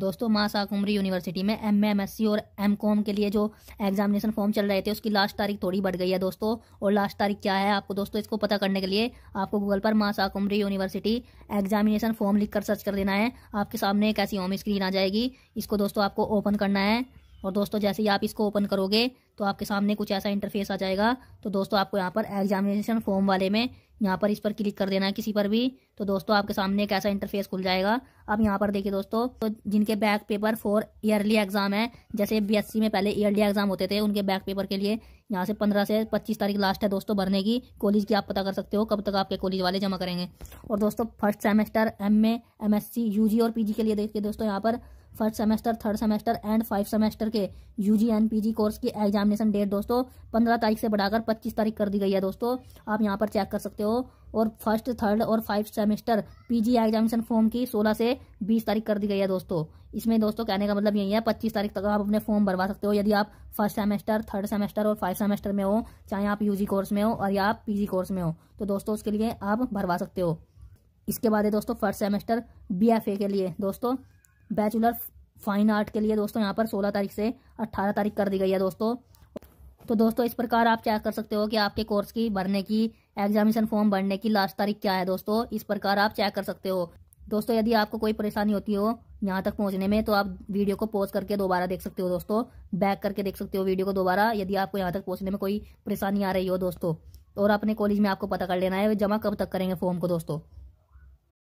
दोस्तों माँ शाकुमरी यूनिवर्सिटी में एम एमएससी और एम कॉम के लिए जो एग्जामिनेशन फॉर्म चल रहे थे उसकी लास्ट तारीख थोड़ी बढ़ गई है दोस्तों और लास्ट तारीख क्या है आपको दोस्तों इसको पता करने के लिए आपको गूगल पर माँ शाकुमरी यूनिवर्सिटी एग्जामिनेशन फॉर्म लिख कर सर्च कर देना है आपके सामने एक ऐसी होम स्क्रीन आ जाएगी इसको दोस्तों आपको ओपन करना है और दोस्तों जैसे ही आप इसको ओपन करोगे तो आपके सामने कुछ ऐसा इंटरफेस आ जाएगा तो दोस्तों आपको यहाँ पर एग्जामिनेशन फॉर्म वाले में यहाँ पर इस पर क्लिक कर देना है किसी पर भी तो दोस्तों आपके सामने एक ऐसा इंटरफेस खुल जाएगा अब यहाँ पर देखिए दोस्तों तो जिनके back paper for yearly exam है जैसे बीएससी में पहले ईयरली एग्जाम होते थे उनके बैक पेपर के लिए यहाँ से पंद्रह से पच्चीस तारीख लास्ट है दोस्तों भरने की कॉलेज की आप पता कर सकते हो कब तक आपके कॉलेज वाले जमा करेंगे और दोस्तों first semester M A M S C U G और पी के लिए देखिए दोस्तों यहाँ पर first semester third semester and five semester के जी एंड जी कोर्स की एग्जामिनेशन डेट दोस्तों पंद्रह तारीख से बढ़ाकर पच्चीस तारीख कर दी गई है दोस्तों आप यहाँ पर चेक कर सकते हो और फर्स्ट थर्ड और five semester PG examination form की सोलह से बीस तारीख कर दी गई है दोस्तों इसमें दोस्तों कहने का मतलब यही है पच्चीस तारीख तक आप अपने फॉर्म भरवा सकते हो यदि आप फर्स्ट सेमेस्टर थर्ड सेमेस्टर और फाइव सेमेस्टर में हो चाहे आप यूजी कोर्स में हो और या आप पीजी कोर्स में हो तो दोस्तों उसके लिए आप भरवा सकते हो इसके बाद है दोस्तों फर्स्ट सेमेस्टर बी के लिए दोस्तों बैचलर फाइन आर्ट के लिए दोस्तों यहाँ पर सोलह तारीख से अट्ठारह तारीख कर दी गई है दोस्तों तो दोस्तों इस प्रकार आप चेक कर सकते हो कि आपके कोर्स की भरने की एग्जामिनेशन फॉर्म भरने की लास्ट तारीख क्या है दोस्तों इस प्रकार आप चेक कर सकते हो दोस्तों यदि आपको कोई परेशानी होती हो यहाँ तक पहुँचने में तो आप वीडियो को पॉज करके दोबारा देख सकते हो दोस्तों बैक करके देख सकते हो वीडियो को दोबारा यदि आपको यहाँ तक पहुँचने में कोई परेशानी आ रही हो दोस्तों और अपने कॉलेज में आपको पता कर लेना है जमा कब तक करेंगे फॉर्म को दोस्तों